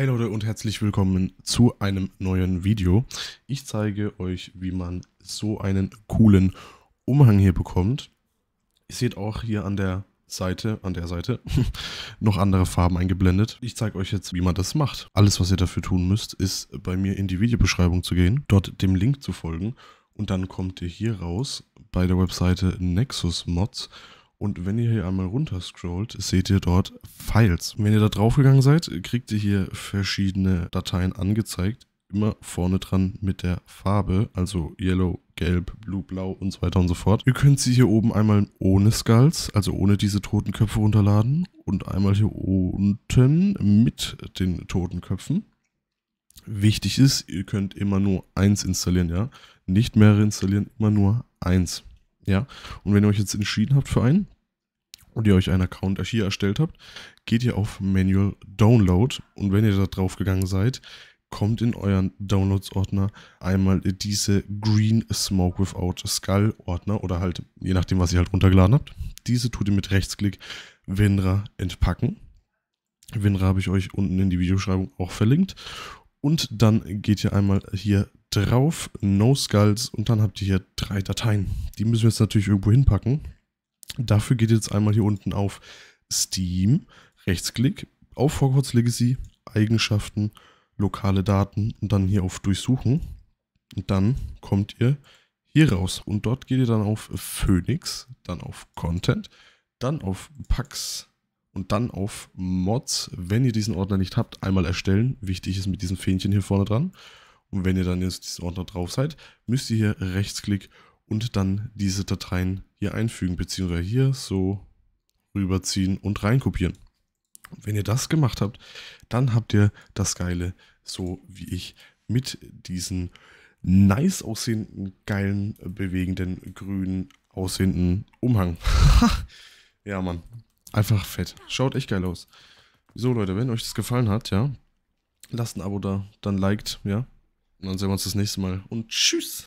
Hey Leute und herzlich willkommen zu einem neuen Video. Ich zeige euch, wie man so einen coolen Umhang hier bekommt. Ihr seht auch hier an der Seite, an der Seite, noch andere Farben eingeblendet. Ich zeige euch jetzt, wie man das macht. Alles, was ihr dafür tun müsst, ist bei mir in die Videobeschreibung zu gehen, dort dem Link zu folgen und dann kommt ihr hier raus bei der Webseite Nexus Mods und wenn ihr hier einmal runter scrollt, seht ihr dort Files. Wenn ihr da draufgegangen seid, kriegt ihr hier verschiedene Dateien angezeigt. Immer vorne dran mit der Farbe, also Yellow, Gelb, Blue, Blau und so weiter und so fort. Ihr könnt sie hier oben einmal ohne Skulls, also ohne diese Totenköpfe runterladen. Und einmal hier unten mit den Totenköpfen. Wichtig ist, ihr könnt immer nur eins installieren, ja. Nicht mehrere installieren, immer nur eins. Ja, und wenn ihr euch jetzt entschieden habt für einen und ihr euch einen Account hier erstellt habt, geht ihr auf Manual Download und wenn ihr da drauf gegangen seid, kommt in euren Downloads-Ordner einmal diese Green Smoke Without Skull-Ordner oder halt, je nachdem, was ihr halt runtergeladen habt. Diese tut ihr mit Rechtsklick WinRAR entpacken. WinRAR habe ich euch unten in die Videobeschreibung auch verlinkt. Und dann geht ihr einmal hier drauf, No Skulls und dann habt ihr hier drei Dateien. Die müssen wir jetzt natürlich irgendwo hinpacken. Dafür geht jetzt einmal hier unten auf Steam, Rechtsklick, auf Hogwarts Legacy, Eigenschaften, lokale Daten und dann hier auf Durchsuchen. Und dann kommt ihr hier raus. Und dort geht ihr dann auf Phoenix, dann auf Content, dann auf Packs und dann auf Mods. Wenn ihr diesen Ordner nicht habt, einmal erstellen. Wichtig ist mit diesem Fähnchen hier vorne dran. Und wenn ihr dann jetzt diesen Ordner drauf seid, müsst ihr hier rechtsklick und dann diese Dateien hier einfügen, beziehungsweise hier so rüberziehen und reinkopieren. Und wenn ihr das gemacht habt, dann habt ihr das Geile, so wie ich, mit diesen nice aussehenden, geilen, bewegenden, grünen, aussehenden Umhang. ja, Mann. Einfach fett. Schaut echt geil aus. So, Leute, wenn euch das gefallen hat, ja, lasst ein Abo da, dann liked, ja, und dann sehen wir uns das nächste Mal und tschüss.